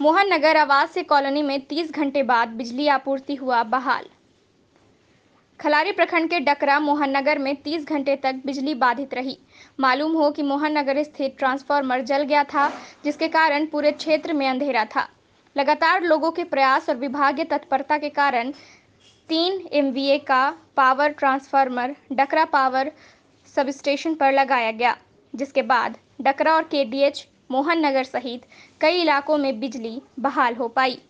मोहन नगर आवासीय कॉलोनी में 30 घंटे बाद बिजली आपूर्ति हुआ बहाल खलारी प्रखंड के डकरा मोहन नगर में 30 घंटे तक बिजली बाधित रही मालूम हो कि मोहन नगर स्थित ट्रांसफार्मर जल गया था जिसके कारण पूरे क्षेत्र में अंधेरा था लगातार लोगों के प्रयास और विभागीय तत्परता के कारण तीन एम का power transformer Dakra power substation पर लगाया गया जिसके बाद डकरा और के मोहन नगर सहित कई इलाकों में बिजली बहाल हो पाई